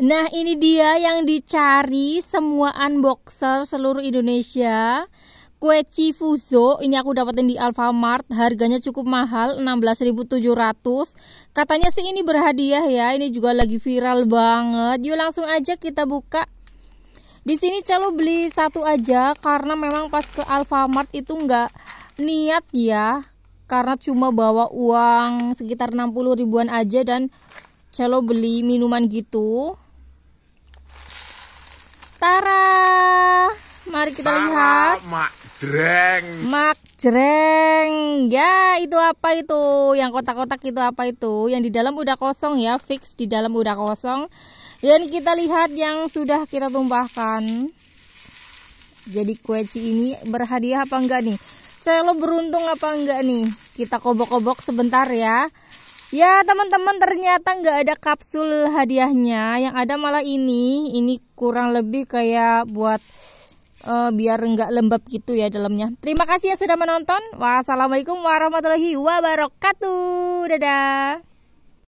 Nah, ini dia yang dicari semua unboxer seluruh Indonesia. Kue Cifuzo ini aku dapetin di Alfamart, harganya cukup mahal, 16.700. Katanya sih ini berhadiah ya, ini juga lagi viral banget. Yuk langsung aja kita buka. Di sini celo beli satu aja karena memang pas ke Alfamart itu nggak niat ya, karena cuma bawa uang sekitar 60 ribuan aja dan Celo beli minuman gitu. Tara, mari kita Tara, lihat. Mak jreng. Mak jreng. Ya, itu apa itu? Yang kotak-kotak itu apa itu? Yang di dalam udah kosong ya, fix di dalam udah kosong. Dan kita lihat yang sudah kita tumpahkan. Jadi kueci ini berhadiah apa enggak nih? Celo beruntung apa enggak nih? Kita kobok-kobok sebentar ya. Ya teman-teman ternyata nggak ada kapsul hadiahnya, yang ada malah ini, ini kurang lebih kayak buat uh, biar nggak lembab gitu ya dalamnya. Terima kasih yang sudah menonton. Wassalamualaikum warahmatullahi wabarakatuh. Dadah.